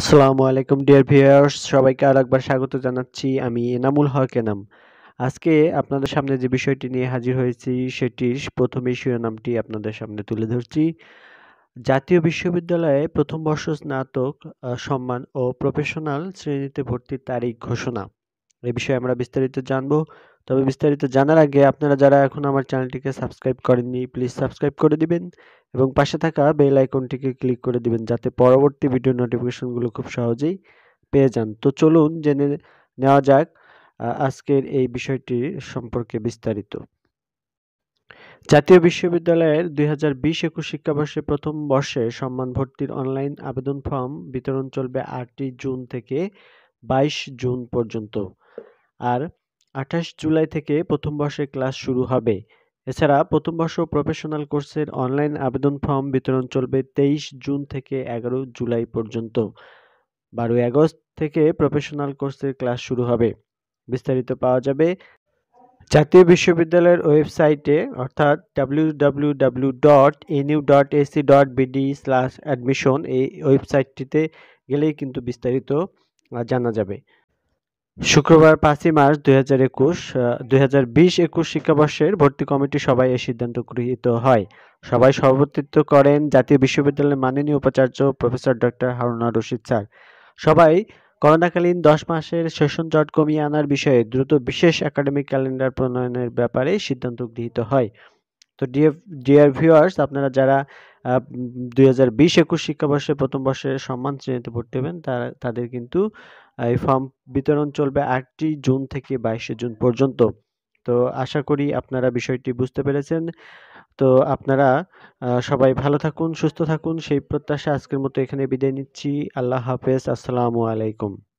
আসসালামু আলাইকুম dear viewers সবাইকে আরেকবার স্বাগত জানাচ্ছি আমি এনামুল হক এনাম আজকে আপনাদের সামনে যে বিষয়টি নিয়ে হাজির হয়েছি সেটির প্রথম শিরোনামটি আপনাদের সামনে তুলে ধরছি জাতীয় বিশ্ববিদ্যালয়ে প্রথম বর্ষ স্নাতক সম্মান ও প্রফেশনাল শ্রেণীতে ভর্তির তারিখ ঘোষণা এ বিষয়ে আমরা বিস্তারিত জানব তবে বিস্তারিত জানার আগে আপনারা যারা এখন আমার চ্যানেলটিকে সাবস্ক্রাইব করেননি প্লিজ সাবস্ক্রাইব করে দিবেন এবং পাশে থাকা বেল আইকনটিকে ক্লিক করে দিবেন যাতে পরবর্তী ভিডিও নোটিফিকেশনগুলো খুব সহজেই পেয়ে যান তো চলুন জেনে নেওয়া যাক আজকের এই বিষয়টি সম্পর্কে বিস্তারিত জাতীয় বিশ্ববিদ্যালয়ের দুই হাজার বিশ একুশ শিক্ষাবর্ষে প্রথম বর্ষে সম্মান ভর্তির অনলাইন আবেদন ফর্ম বিতরণ চলবে আটই জুন থেকে বাইশ জুন পর্যন্ত আর আঠাশ জুলাই থেকে প্রথম বর্ষের ক্লাস শুরু হবে এছাড়া প্রথম বর্ষ প্রফেশনাল কোর্সের অনলাইন আবেদন ফর্ম বিতরণ চলবে তেইশ জুন থেকে এগারো জুলাই পর্যন্ত বারোই আগস্ট থেকে প্রফেশনাল কোর্সের ক্লাস শুরু হবে বিস্তারিত পাওয়া যাবে জাতীয় বিশ্ববিদ্যালয়ের ওয়েবসাইটে অর্থাৎ W dot NU dot AC dot BD slash admission এই ওয়েবসাইটটিতে গেলেই কিন্তু বিস্তারিত জানা যাবে শুক্রবার পাঁচই মার্চ দুই হাজার একুশ দুই হাজার বিশ একুশ শিক্ষাবর্ষের ভর্তি কমিটি সবাই এ সিদ্ধান্ত গৃহীত হয় সবাই সভাপতিত্ব করেন জাতীয় বিশ্ববিদ্যালয়ের মাননীয় উপাচার্য professor doctor Haruna Rashid sir সবাই করোনাকালীন দশ মাসের সেশন জট কমিয়ে আনার বিষয়ে দ্রুত বিশেষ একাডেমিক ক্যালেন্ডার প্রণয়নের ব্যাপারে সিদ্ধান্ত গৃহীত হয় তো ডিএফ ডিয়ার ভিউয়ার্স আপনারা যারা দুই হাজার বিশ একুশ শিক্ষাবর্ষে প্রথম বর্ষে সম্মান শ্রেণীতে ভর্তি হবেন তারা তাদের কিন্তু এই ফর্ম বিতরণ চলবে আটটি জুন থেকে বাইশে জুন পর্যন্ত তো আশা করি আপনারা বিষয়টি বুঝতে পেরেছেন তো আপনারা সবাই ভালো থাকুন সুস্থ থাকুন সেই প্রত্যাশা আজকের মতো এখানে বিদায় নিচ্ছি আল্লাহ হাফেজ আসসালামু আলাইকুম